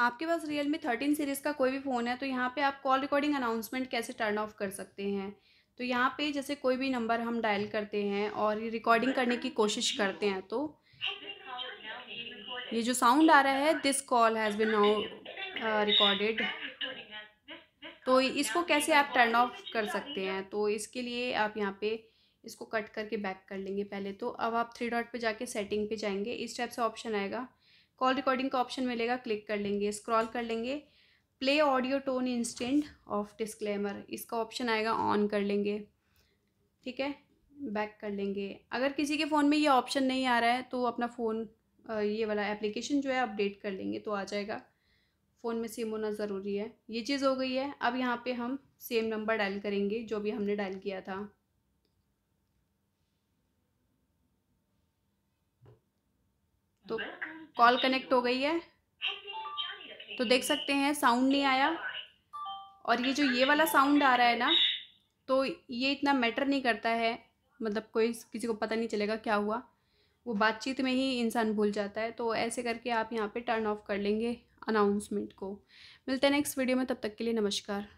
आपके पास Realme thirteen series का कोई भी फ़ोन है तो यहाँ पे आप कॉल रिकॉर्डिंग अनाउंसमेंट कैसे टर्न ऑफ कर सकते हैं तो यहाँ पे जैसे कोई भी नंबर हम डायल करते हैं और ये रिकॉर्डिंग करने की कोशिश करते हैं तो ये जो साउंड आ रहा है this call has been now recorded तो इसको कैसे आप टर्न ऑफ कर सकते हैं तो इसके लिए आप यहाँ पे इसको कट करके बैक कर लेंगे पहले तो अब आप थ्री डॉट पे जाके सेटिंग पे जाएंगे इस टाइप से ऑप्शन आएगा कॉल रिकॉर्डिंग का ऑप्शन मिलेगा क्लिक कर लेंगे स्क्रॉल कर लेंगे play audio tone instant off disclaimer इसका ऑप्शन आएगा ऑन कर लेंगे ठीक है बैक कर लेंगे अगर किसी के फ़ोन में ये ऑप्शन नहीं आ रहा है तो अपना फ़ोन ये वाला एप्लीकेशन जो है अपडेट कर लेंगे तो आ जाएगा फ़ोन में सेम होना ज़रूरी है ये चीज़ हो गई है अब यहाँ पे हम सेम नंबर डायल करेंगे जो भी हमने डायल किया था तो कॉल कनेक्ट हो गई है तो देख सकते हैं साउंड नहीं आया और ये जो ये वाला साउंड आ रहा है ना तो ये इतना मैटर नहीं करता है मतलब कोई किसी को पता नहीं चलेगा क्या हुआ वो बातचीत में ही इंसान भूल जाता है तो ऐसे करके आप यहाँ पे टर्न ऑफ कर लेंगे अनाउंसमेंट को मिलते हैं नेक्स्ट वीडियो में तब तक के लिए नमस्कार